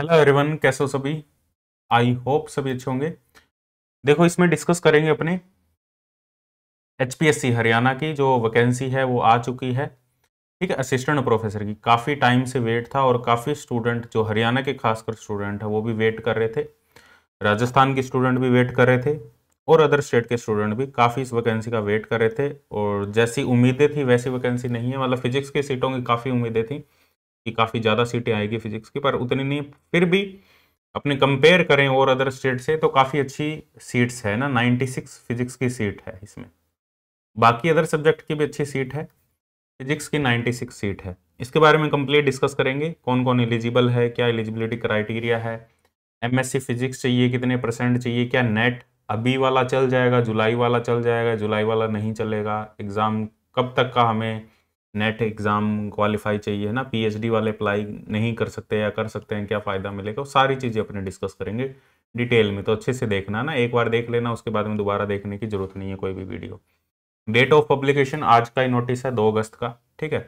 Hello everyone कैसे हो सभी आई होप सभी अच्छे होंगे देखो इसमें डिस्कस करेंगे अपने एचपीएससी हरियाणा की जो वैकेंसी है वो आ चुकी है ठीक है असिस्टेंट प्रोफेसर की काफ़ी टाइम से वेट था और काफ़ी स्टूडेंट जो हरियाणा के खासकर स्टूडेंट है वो भी वेट कर रहे थे राजस्थान के स्टूडेंट भी वेट कर रहे थे और अदर स्टेट के स्टूडेंट भी काफ़ी इस वैकेंसी का वेट कर रहे थे और जैसी उम्मीदें थी वैसी वैकेंसी नहीं है मतलब फिजिक्स की सीटों की काफ़ी उम्मीदें थी कि काफ़ी ज़्यादा सीटें आएगी फिजिक्स की पर उतनी नहीं फिर भी अपने कंपेयर करें और अदर स्टेट से तो काफ़ी अच्छी सीट्स है ना 96 फिजिक्स की सीट है इसमें बाकी अदर सब्जेक्ट की भी अच्छी सीट है फिजिक्स की 96 सीट है इसके बारे में कंप्लीट डिस्कस करेंगे कौन कौन एलिजिबल है क्या एलिजिबिलिटी क्राइटेरिया है एमएससी फिजिक्स चाहिए कितने परसेंट चाहिए क्या नेट अभी वाला चल जाएगा जुलाई वाला चल जाएगा जुलाई वाला नहीं चलेगा एग्ज़ाम कब तक का हमें नेट एग्ज़ाम क्वालिफाई चाहिए ना पीएचडी वाले अप्लाई नहीं कर सकते या कर सकते हैं क्या फ़ायदा मिलेगा वो सारी चीज़ें अपने डिस्कस करेंगे डिटेल में तो अच्छे से देखना ना एक बार देख लेना उसके बाद में दोबारा देखने की ज़रूरत नहीं है कोई भी वीडियो डेट ऑफ पब्लिकेशन आज का ही नोटिस है दो अगस्त का ठीक है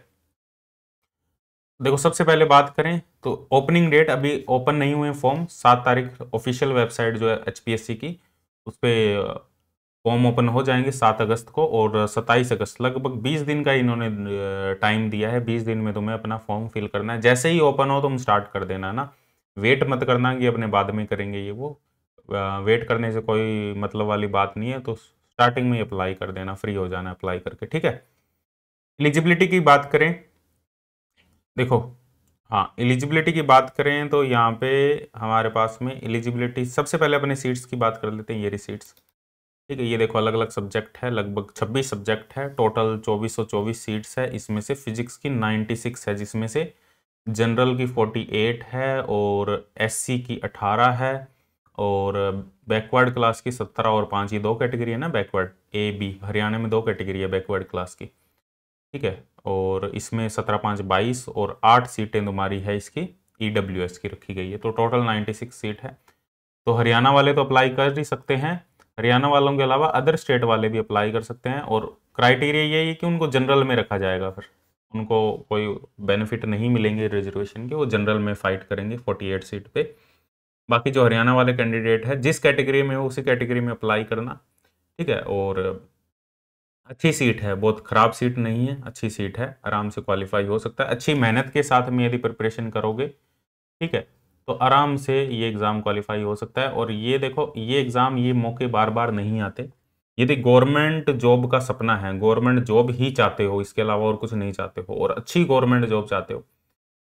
देखो सबसे पहले बात करें तो ओपनिंग डेट अभी ओपन नहीं हुए फॉर्म सात तारीख ऑफिशियल वेबसाइट जो है एच की उस पर फॉर्म ओपन हो जाएंगे सात अगस्त को और सत्ताईस अगस्त लगभग बीस दिन का इन्होंने टाइम दिया है बीस दिन में तुम्हें अपना फॉर्म फिल करना है जैसे ही ओपन हो तुम स्टार्ट कर देना ना वेट मत करना कि अपने बाद में करेंगे ये वो वेट करने से कोई मतलब वाली बात नहीं है तो स्टार्टिंग में ही अप्लाई कर देना फ्री हो जाना अप्लाई करके ठीक है एलिजिबिलिटी की बात करें देखो हाँ एलिजिबिलिटी की बात करें तो यहाँ पे हमारे पास में एलिजिबिलिटी सबसे पहले अपने सीट्स की बात कर लेते हैं ये रिसीट्स ठीक है ये देखो अलग अलग सब्जेक्ट है लगभग 26 सब्जेक्ट है टोटल 2424 सीट्स है इसमें से फिजिक्स की 96 है जिसमें से जनरल की 48 है और एससी की 18 है और बैकवर्ड क्लास की 17 और पाँच ये दो कैटेगरी है ना बैकवर्ड ए बी हरियाणा में दो कैटेगरी है बैकवर्ड क्लास की ठीक है और इसमें सत्रह पाँच बाईस और आठ सीटें तुम्हारी है इसकी ई e की रखी गई है तो टोटल नाइन्टी सीट है तो हरियाणा वाले तो अप्लाई कर ही सकते हैं हरियाणा वालों के अलावा अदर स्टेट वाले भी अप्लाई कर सकते हैं और क्राइटेरिया यही है कि उनको जनरल में रखा जाएगा फिर उनको कोई बेनिफिट नहीं मिलेंगे रिजर्वेशन के वो जनरल में फाइट करेंगे 48 सीट पे बाकी जो हरियाणा वाले कैंडिडेट है जिस कैटेगरी में हो उसी कैटेगरी में अप्लाई करना ठीक है और अच्छी सीट है बहुत ख़राब सीट नहीं है अच्छी सीट है आराम से क्वालिफाई हो सकता है अच्छी मेहनत के साथ में यदि प्रिपरेशन करोगे ठीक है तो आराम से ये एग्ज़ाम क्वालिफाई हो सकता है और ये देखो ये एग्ज़ाम ये मौके बार बार नहीं आते यदि गवर्नमेंट जॉब का सपना है गवर्नमेंट जॉब ही चाहते हो इसके अलावा और कुछ नहीं चाहते हो और अच्छी गवर्नमेंट जॉब चाहते हो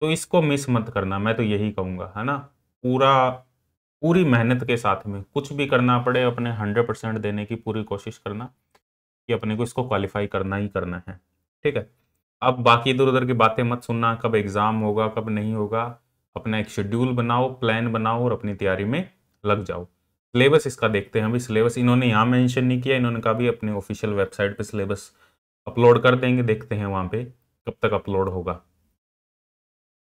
तो इसको मिस मत करना मैं तो यही कहूँगा है ना पूरा पूरी मेहनत के साथ में कुछ भी करना पड़े अपने हंड्रेड परसेंट देने की पूरी कोशिश करना कि अपने को इसको क्वालिफाई करना ही करना है ठीक है अब बाकी इधर उधर की बातें मत सुनना कब एग्ज़ाम होगा कब नहीं होगा अपना एक शेड्यूल बनाओ प्लान बनाओ और अपनी तैयारी में लग जाओ सिलेबस इसका देखते हैं अभी सिलेबस इन्होंने यहाँ मेंशन नहीं किया इन्होंने कहा भी अपने ऑफिशियल वेबसाइट पे सिलेबस अपलोड कर देंगे देखते हैं वहाँ पे कब तक अपलोड होगा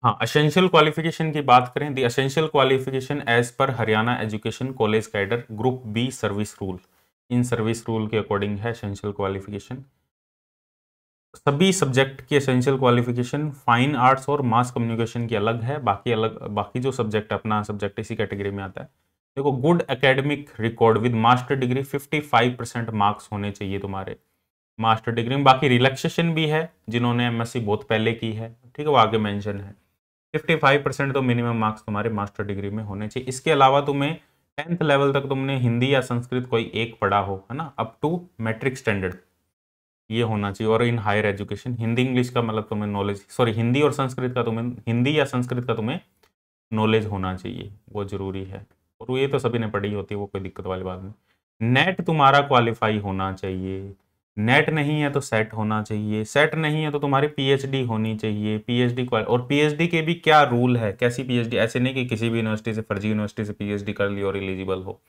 हाँ असेंशियल क्वालिफिकेशन की बात करें दी असेंशियल क्वालिफिकेशन एज पर Haryana education college cadre group B service rule in service rule के अकॉर्डिंग है असेंशियल क्वालिफिकेशन सभी सब्जेक्ट की एसेंशियल क्वालिफिकेशन फाइन आर्ट्स और मास कम्युनिकेशन की अलग है बाकी अलग बाकी जो सब्जेक्ट अपना सब्जेक्ट इसी कैटेगरी में आता है देखो good academic record with master degree 55 percent marks होने चाहिए तुम्हारे मास्टर डिग्री में बाकी रिलैक्सेशन भी है जिन्होंने एमएससी बहुत पहले की है ठीक है वो आगे मैंशन है फिफ्टी परसेंट तो मिनिमम मार्क्स तुम्हारे मास्टर डिग्री में होने चाहिए इसके अलावा तुम्हें टेंथ लेवल तक तुमने हिंदी या संस्कृत कोई एक पढ़ा हो है ना अप टू मैट्रिक स्टैंडर्ड ये होना चाहिए और in higher education Hindi English का मतलब तुम्हें नॉलेज सॉरी हिंदी और संस्कृत का तुम्हें हिंदी या संस्कृत का तुम्हें नॉलेज होना चाहिए वो ज़रूरी है और ये तो सभी ने पढ़ी होती है वो कोई दिक्कत वाली बात नहीं नेट तुम्हारा क्वालिफाई होना चाहिए नेट नहीं है तो सेट होना चाहिए सेट नहीं है तो तुम्हारी पीएचडी होनी चाहिए पीएचडी और पीएचडी के भी क्या रूल है कैसी पीएचडी ऐसे नहीं कि किसी भी यूनिवर्सिटी से फर्जी यूनिवर्सिटी से पीएचडी कर ली और एलिजिबल हो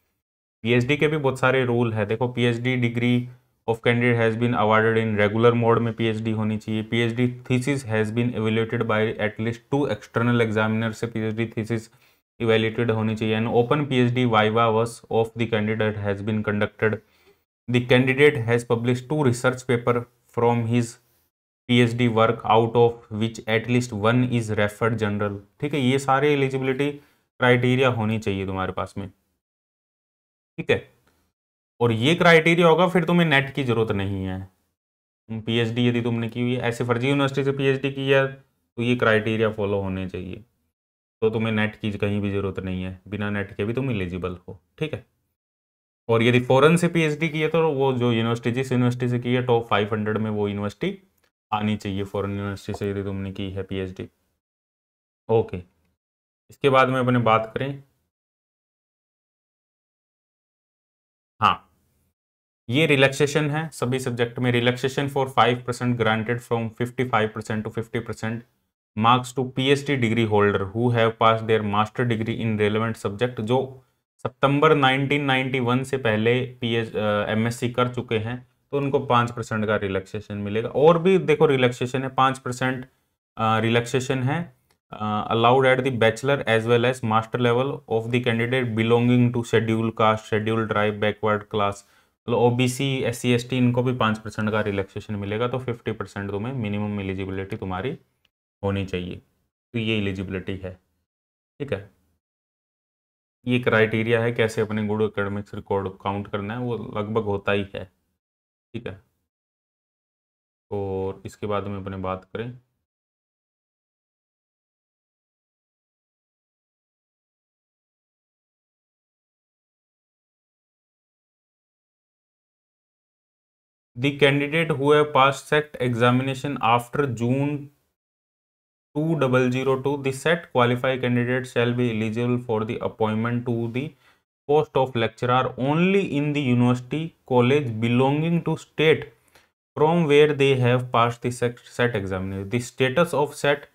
पीएचडी के भी बहुत सारे रूल है देखो PhD degree of candidate has been awarded in regular mode में पीएचडी होनी चाहिए PhD thesis has been evaluated by at least two external examiner से पीएचडी थीसिस evaluated होनी चाहिए and open PhD H viva voce of the candidate has been conducted the candidate has publish two research paper from his P work out of which at least one is refereed journal ठीक है ये सारे eligibility criteria होनी चाहिए तुम्हारे पास में ठीक है और ये क्राइटेरिया होगा फिर तुम्हें नेट की ज़रूरत नहीं है पीएचडी यदि तुमने की हुई है ऐसे फर्जी यूनिवर्सिटी से पीएचडी की है तो ये क्राइटेरिया फॉलो होने चाहिए तो तुम्हें नेट की कहीं भी ज़रूरत नहीं है बिना नेट के भी तुम एलिजिबल हो ठीक है और यदि फॉरन से पीएचडी की है तो वो जो यूनिवर्सिटी जिस यूनिवर्सिटी से की है टॉप फाइव हंड्रेड में वो यूनिवर्सिटी आनी चाहिए फॉरन यूनिवर्सिटी से यदि तुमने की है डी ओके इसके बाद में अपने बात करें हाँ ये रिलैक्सेशन है सभी सब्जेक्ट में relaxation for five percent granted from fifty five percent to fifty percent marks to PhD degree holder who have pass their master degree in relevant subject जो सितंबर 1991 से पहले पी एच एम कर चुके हैं तो उनको पाँच परसेंट का रिलैक्सेशन मिलेगा और भी देखो रिलैक्सेशन है पाँच परसेंट रिलैक्सेशन है allowed at the bachelor as well as master level of the candidate belonging to schedule caste schedule tribe backward class O B C S C S T इनको भी पाँच परसेंट का relaxation मिलेगा तो fifty percent तुम्हें minimum eligibility तुम्हारी होनी चाहिए तो ये एलिजिबिलिटी है ठीक है ये क्राइटेरिया है कैसे अपने गुड एकेडमिक्स रिकॉर्ड काउंट करना है वो लगभग होता ही है ठीक है और इसके बाद में अपने बात करें the candidate who have passed set examination after June 2002, the set qualified candidate shall be eligible for the appointment to the post of lecturer only in the university college belonging to state from where they have passed the set, set examination. The status of set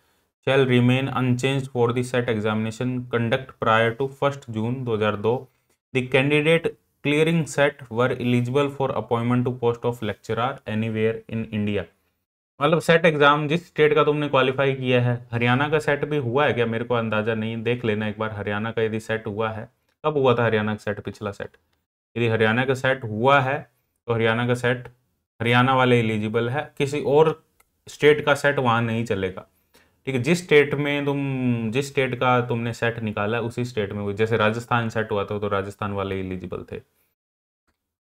shall remain unchanged for the set examination conduct prior to 1st June 2002. The candidate clearing set were eligible for appointment to post of lecturer anywhere in India. मतलब SET exam जिस state का तुमने qualify किया है हरियाणा का set भी हुआ है क्या मेरे को अंदाजा नहीं देख लेना एक बार हरियाणा का यदि सेट हुआ है कब हुआ था हरियाणा का सेट पिछला सेट यदि हरियाणा का सेट हुआ है तो हरियाणा का सेट हरियाणा वाले एलिजिबल है किसी और स्टेट का सेट वहाँ नहीं चलेगा ठीक है जिस स्टेट में तुम जिस स्टेट का तुमने सेट निकाला उसी स्टेट में जैसे राजस्थान सेट हुआ था तो राजस्थान वाले एलिजिबल थे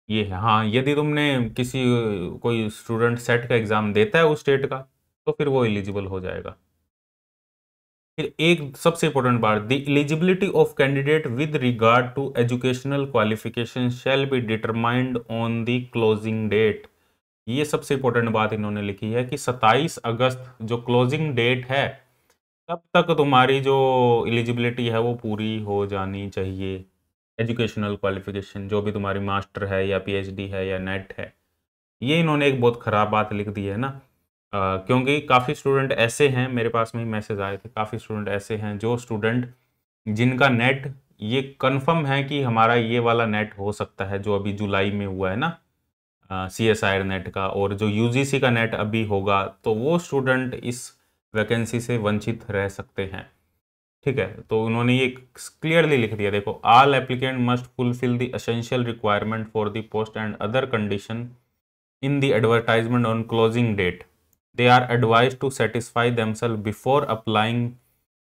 ये है हाँ यदि तुमने किसी कोई स्टूडेंट सेट का एग्ज़ाम देता है उस स्टेट का तो फिर वो एलिजिबल हो जाएगा फिर एक सबसे इंपॉर्टेंट बात the eligibility of candidate with regard to educational qualification shall be determined on the closing date ये सबसे इंपॉर्टेंट बात इन्होंने लिखी है कि 27 अगस्त जो क्लोजिंग डेट है तब तक तुम्हारी जो एलिजिबिलिटी है वो पूरी हो जानी चाहिए एजुकेशनल क्वालिफिकेशन जो भी तुम्हारी मास्टर है या पीएचडी है या नेट e है ये इन्होंने एक बहुत ख़राब बात लिख दी है ना आ, क्योंकि काफ़ी स्टूडेंट ऐसे हैं मेरे पास में मैसेज आए थे काफ़ी स्टूडेंट ऐसे हैं जो स्टूडेंट जिनका नेट e ये कन्फर्म है कि हमारा ये वाला नेट e हो सकता है जो अभी जुलाई में हुआ है ना C S I R NET का और जो यू जी सी का नेट अभी होगा तो वो स्टूडेंट इस वैकेंसी से वंचित रह सकते हैं ठीक है तो उन्होंने ये क्लियरली लिख दिया देखो all applicant must fulfil the essential requirement for the post and other condition in the advertisement on closing date they are advise to satisfy themselves before applying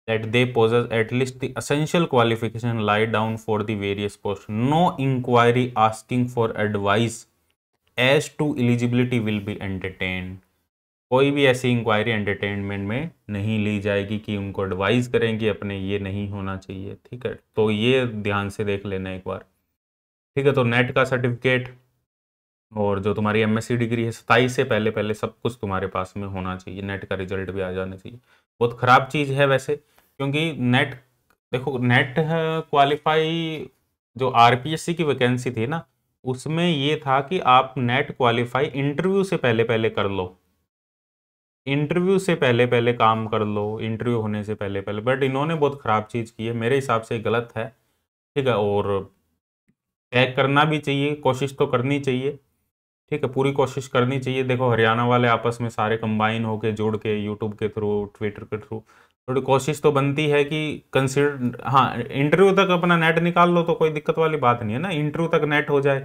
that they possess at least the essential qualification laid down for the various post no inquiry asking for advice as to eligibility will be entertain कोई भी ऐसी inquiry entertainment में नहीं ली जाएगी कि उनको advise करें कि अपने ये नहीं होना चाहिए ठीक है तो ये ध्यान से देख लेना एक बार ठीक है तो नेट का सर्टिफिकेट और जो तुम्हारी एम डिग्री है सताई से पहले पहले सब कुछ तुम्हारे पास में होना चाहिए नेट का रिजल्ट भी आ जाना चाहिए बहुत ख़राब चीज़ है वैसे क्योंकि नेट देखो नेट क्वालिफाई हाँ, जो आर की वैकेंसी थी ना उसमें ये था कि आप नेट क्वालिफाई इंटरव्यू से पहले पहले कर लो इंटरव्यू से पहले पहले काम कर लो इंटरव्यू होने से पहले पहले बट इन्होंने बहुत ख़राब चीज़ की है मेरे हिसाब से गलत है ठीक है और तय करना भी चाहिए कोशिश तो करनी चाहिए ठीक है पूरी कोशिश करनी चाहिए देखो हरियाणा वाले आपस में सारे कंबाइन होके जुड़ के यूट्यूब के थ्रू ट्विटर के थ्रू थोड़ी कोशिश तो बनती है कि कंसिडर हाँ इंटरव्यू तक अपना नेट निकाल लो तो कोई दिक्कत वाली बात नहीं है ना इंटरव्यू तक नेट हो जाए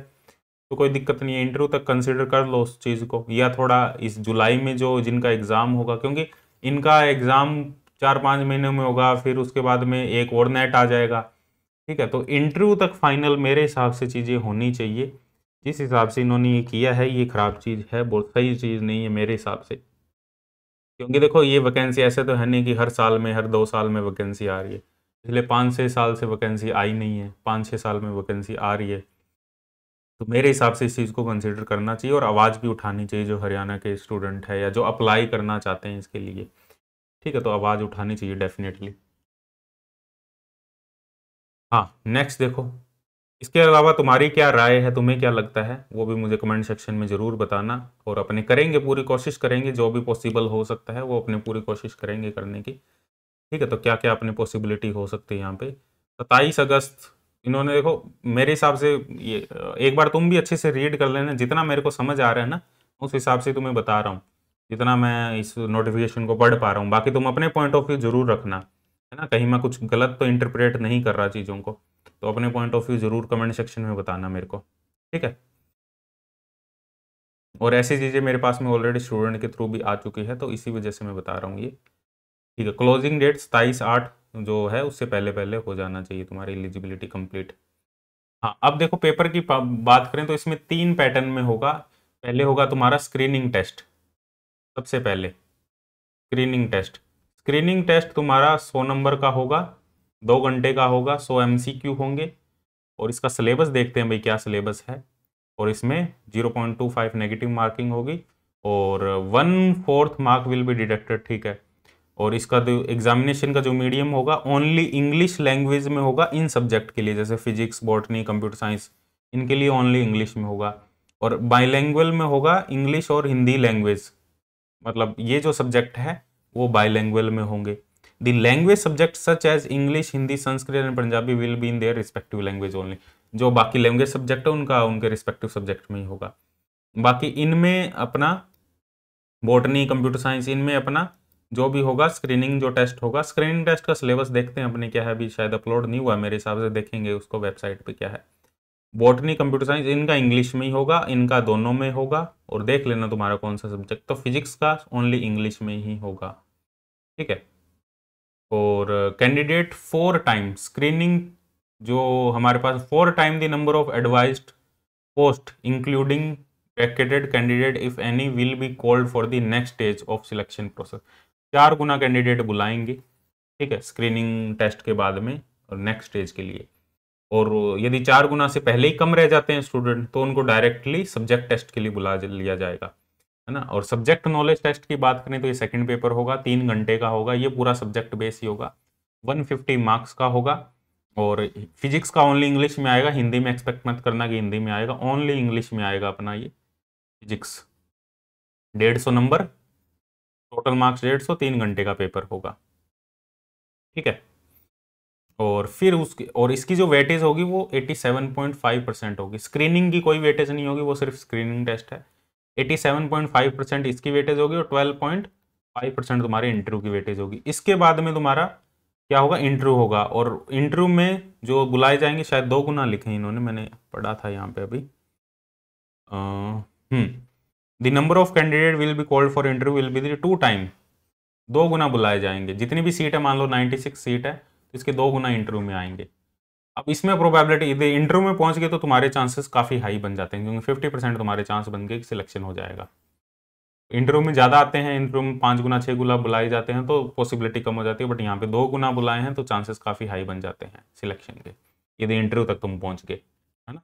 तो कोई दिक्कत नहीं है इंटरव्यू तक कंसिडर कर लो उस चीज़ को या थोड़ा इस जुलाई में जो जिनका एग्ज़ाम होगा क्योंकि इनका एग्ज़ाम चार पाँच महीने में होगा फिर उसके बाद में एक और नेट आ जाएगा ठीक है तो इंटरव्यू तक फाइनल मेरे हिसाब से चीज़ें होनी चाहिए जिस हिसाब से इन्होंने ये किया है ये ख़राब चीज़ है बहुत सही चीज़ नहीं है मेरे हिसाब से क्योंकि देखो ये वैकेंसी ऐसे तो है नहीं कि हर साल में हर दो साल में वैकेंसी आ रही है पिछले पाँच छः साल से वैकेंसी आई नहीं है पाँच छः साल में वैकेंसी आ रही है तो मेरे हिसाब से इस चीज़ को कंसिडर करना चाहिए और आवाज़ भी उठानी चाहिए जो हरियाणा के स्टूडेंट है या जो अप्लाई करना चाहते हैं इसके लिए ठीक है तो आवाज़ उठानी चाहिए डेफिनेटली हाँ नेक्स्ट देखो इसके अलावा तुम्हारी क्या राय है तुम्हें क्या लगता है वो भी मुझे कमेंट सेक्शन में ज़रूर बताना और अपने करेंगे पूरी कोशिश करेंगे जो भी पॉसिबल हो सकता है वो अपने पूरी कोशिश करेंगे करने की ठीक है तो क्या क्या अपने पॉसिबिलिटी हो सकती है यहाँ पे सत्ताईस अगस्त इन्होंने देखो मेरे हिसाब से ये एक बार तुम भी अच्छे से रीड कर लेना जितना मेरे को समझ आ रहा है ना उस हिसाब से तुम्हें बता रहा हूँ जितना मैं इस नोटिफिकेशन को पढ़ पा रहा हूँ बाकी तुम अपने पॉइंट ऑफ व्यू जरूर रखना है ना कहीं मैं कुछ गलत तो इंटरप्रेट नहीं कर रहा चीज़ों को तो अपने पॉइंट ऑफ व्यू ज़रूर कमेंट सेक्शन में बताना मेरे को ठीक है और ऐसी चीज़ें मेरे पास में ऑलरेडी स्टूडेंट के थ्रू भी आ चुकी है तो इसी वजह से मैं बता रहा हूँ ये ठीक है क्लोजिंग डेट सताईस आठ जो है उससे पहले पहले हो जाना चाहिए तुम्हारी एलिजिबिलिटी कंप्लीट हाँ अब देखो पेपर की बात करें तो इसमें तीन पैटर्न में होगा पहले होगा तुम्हारा स्क्रीनिंग टेस्ट सबसे पहले स्क्रीनिंग टेस्ट स्क्रीनिंग टेस्ट तुम्हारा सौ नंबर का होगा दो घंटे का होगा सो एम होंगे और इसका सिलेबस देखते हैं भाई क्या सिलेबस है और इसमें 0.25 नेगेटिव मार्किंग होगी और one fourth mark will be deducted ठीक है और इसका जो एग्जामिनेशन का जो मीडियम होगा ओनली इंग्लिश लैंग्वेज में होगा इन सब्जेक्ट के लिए जैसे फिजिक्स बॉटनी कंप्यूटर साइंस इनके लिए ओनली इंग्लिश में होगा और बाईलैंग्वेज में होगा इंग्लिश और हिंदी लैंग्वेज मतलब ये जो सब्जेक्ट है वो बाईलैंग्वेज में होंगे the language subjects such as english hindi sanskrit and punjabi will be in their respective language only जो बाकी लैंग्वेज सब्जेक्ट है उनका उनके रिस्पेक्टिव सब्जेक्ट में ही होगा बाकी इनमें अपना बॉटनी कंप्यूटर साइंस इनमें अपना जो भी होगा स्क्रीनिंग जो टेस्ट होगा स्क्रीनिंग टेस्ट का सिलेबस देखते हैं अपने क्या है अभी शायद अपलोड नहीं हुआ मेरे हिसाब से देखेंगे उसको वेबसाइट पे क्या है बॉटनी कंप्यूटर साइंस इनका इंग्लिश में ही होगा इनका दोनों में होगा और देख लेना तुम्हारा कौन सा सब्जेक्ट तो फिजिक्स का ओनली इंग्लिश में ही होगा ठीक है और कैंडिडेट फोर टाइम स्क्रीनिंग जो हमारे पास four time the number of advised post including vacated candidate if any will be called for the next stage of selection process चार गुना कैंडिडेट बुलाएंगे ठीक है स्क्रीनिंग टेस्ट के बाद में और नेक्स्ट स्टेज के लिए और यदि चार गुना से पहले ही कम रह जाते हैं स्टूडेंट तो उनको डायरेक्टली सब्जेक्ट टेस्ट के लिए बुला लिया जाएगा है ना और सब्जेक्ट नॉलेज टेस्ट की बात करें तो ये सेकंड पेपर होगा तीन घंटे का होगा ये पूरा सब्जेक्ट बेस ही होगा 150 मार्क्स का होगा और फिजिक्स का ओनली इंग्लिश में आएगा हिंदी में एक्सपेक्ट मत करना कि हिंदी में आएगा ओनली इंग्लिश में आएगा अपना ये फिजिक्स डेढ़ सौ नंबर टोटल मार्क्स डेढ़ सौ तीन घंटे का पेपर होगा ठीक है और फिर उसकी और इसकी जो वेटेज होगी वो 87.5 परसेंट होगी स्क्रीनिंग की कोई वेटेज नहीं होगी वो सिर्फ स्क्रीनिंग टेस्ट है 87.5 परसेंट इसकी वेटेज होगी और 12.5 परसेंट तुम्हारे इंटरव्यू की वेटेज होगी इसके बाद में तुम्हारा क्या होगा इंटरव्यू होगा और इंटरव्यू में जो बुलाए जाएंगे शायद दो गुना लिखे इन्होंने मैंने पढ़ा था यहाँ पे अभी the number of candidate will be called for interview will be two time दो गुना बुलाए जाएंगे जितनी भी सीट है मान लो नाइन्टी सीट है तो इसके दो गुना इंटरव्यू में आएंगे अब इसमें प्रोबेबिलिटी यदि इंटरव्यू में पहुंच गए तो तुम्हारे चांसेस काफ़ी हाई बन जाते हैं क्योंकि फिफ्टी परसेंट तुम्हारे चांस बन गए कि सिलेक्शन हो जाएगा इंटरव्यू में ज़्यादा आते हैं इंटरव्यू में पाँच गुना छः गुना बुलाए जाते हैं तो पॉसिबिलिटी कम हो जाती है बट यहाँ पे दो गुना बुलाए हैं तो चांसेस काफ़ी हाई बन जाते हैं सिलेक्शन के यदि इंटरव्यू तक तुम पहुँच गए है ना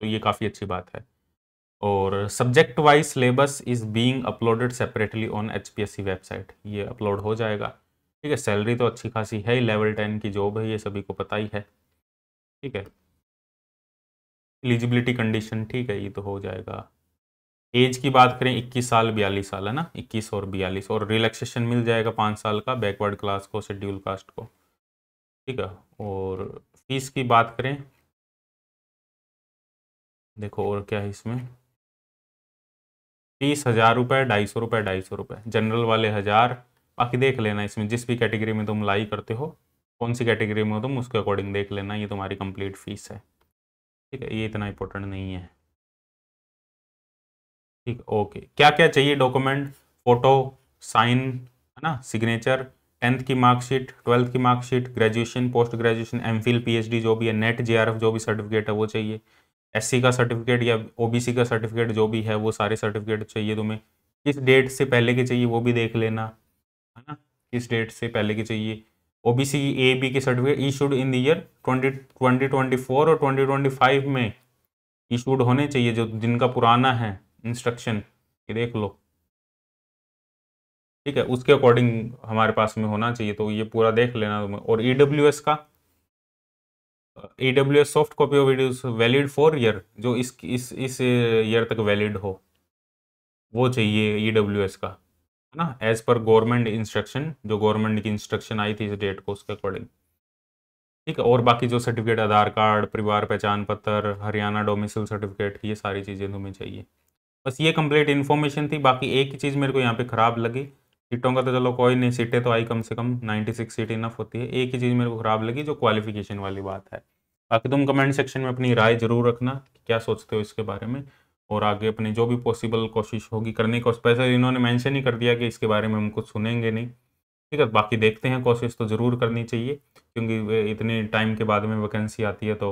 तो ये काफ़ी अच्छी बात है और subject wise syllabus is being uploaded separately on H website ये अपलोड हो जाएगा ठीक है सैलरी तो अच्छी खासी है लेवल टेन की जॉब है ये सभी को पता ही है ठीक है एलिजिबिलिटी कंडीशन ठीक है ये तो हो जाएगा एज की बात करें 21 साल 42 साल है ना 21 और 42 और रिलैक्सेशन मिल जाएगा पाँच साल का बैकवर्ड क्लास को शेड्यूल कास्ट को ठीक है और फीस की बात करें देखो और क्या है इसमें तीस हज़ार रुपये ढाई सौ रुपये ढाई सौ रुपये जनरल वाले हज़ार बाकी देख लेना इसमें जिस भी कैटेगरी में तुम लाई करते हो कौन सी कैटेगरी में हो तुम उसके अकॉर्डिंग देख लेना ये तुम्हारी कंप्लीट फीस है ठीक है ये इतना इंपॉर्टेंट नहीं है ठीक ओके क्या क्या चाहिए डॉक्यूमेंट फोटो साइन है ना सिग्नेचर टेंथ की मार्कशीट ट्वेल्थ की marksheet graduation post graduation M Phil P जो भी है नेट जे जो भी सर्टिफिकेट है वो चाहिए एस का सर्टिफिकेट या ओ का सर्टिफिकेट जो भी है वो सारे सर्टिफिकेट चाहिए तुम्हें किस डेट से पहले के चाहिए वो भी देख लेना है ना किस डेट से पहले के चाहिए ओबीसी ए बी के certificate issued in the year twenty twenty twenty four और ट्वेंटी ट्वेंटी फाइव में इशूड होने चाहिए जो जिनका पुराना है इंस्ट्रक्शन ये देख लो ठीक है उसके अकॉर्डिंग हमारे पास में होना चाहिए तो ये पूरा देख लेना तुम्हें और ई डब्ल्यू एस का E W S soft copy of videos valid for year जो इस इस इस ईयर तक वैलिड हो वो चाहिए ई डब्ल्यू एस का ना एज पर गवर्नमेंट इंस्ट्रक्शन जो गवर्नमेंट की इंस्ट्रक्शन आई थी इस डेट को उसके अकॉर्डिंग ठीक है और बाकी जो सर्टिफिकेट आधार कार्ड परिवार पहचान पत्र हरियाणा डोमिसल सर्टिफिकेट ये सारी चीज़ें तुम्हें चाहिए बस ये कंप्लीट इन्फॉर्मेशन थी बाकी एक ही चीज़ मेरे को यहाँ पे ख़राब लगी सीटों का तो चलो कोई नहीं सीटें तो आई कम से कम 96 सीट इनफ होती है एक ही चीज़ मेरे को ख़राब लगी जो क्वालिफिकेशन वाली बात है बाकी तुम कमेंट सेक्शन में अपनी राय जरूर रखना क्या सोचते हो इसके बारे में और आगे अपने जो भी पॉसिबल कोशिश होगी करने की कोशिश वैसे इन्होंने मेंशन ही कर दिया कि इसके बारे में हम कुछ सुनेंगे नहीं ठीक है बाकी देखते हैं कोशिश तो ज़रूर करनी चाहिए क्योंकि इतने टाइम के बाद में वैकेंसी आती है तो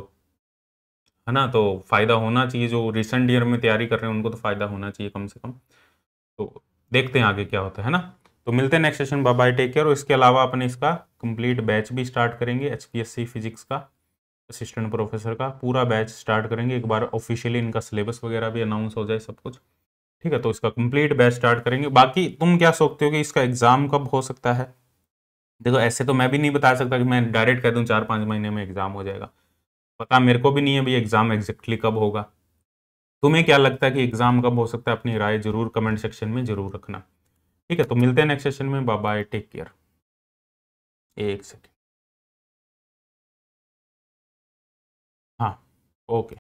है ना तो फ़ायदा होना चाहिए जो रिसेंट ईयर में तैयारी कर रहे हैं उनको तो फ़ायदा होना चाहिए कम से कम तो देखते हैं आगे क्या होता है ना तो मिलते हैं next session bye bye take care और इसके अलावा अपने इसका कंप्लीट बैच भी स्टार्ट करेंगे एच फिजिक्स का असिस्टेंट प्रोफेसर का पूरा बैच स्टार्ट करेंगे एक बार ऑफिशियली इनका सिलेबस वगैरह भी अनाउंस हो जाए सब कुछ ठीक है तो इसका कंप्लीट बैच स्टार्ट करेंगे बाकी तुम क्या सोचते हो कि इसका एग्ज़ाम कब हो सकता है देखो ऐसे तो मैं भी नहीं बता सकता कि मैं डायरेक्ट कह दूँ चार पाँच महीने में एग्ज़ाम हो जाएगा पता मेरे को भी नहीं है भाई एग्ज़ाम एग्जैक्टली कब होगा तुम्हें क्या लगता है कि एग्ज़ाम कब हो सकता है अपनी राय जरूर कमेंट सेक्शन में ज़रूर रखना ठीक है तो मिलते हैं नेक्स्ट सेशन में बाय टेक केयर एक सेकेंड Okay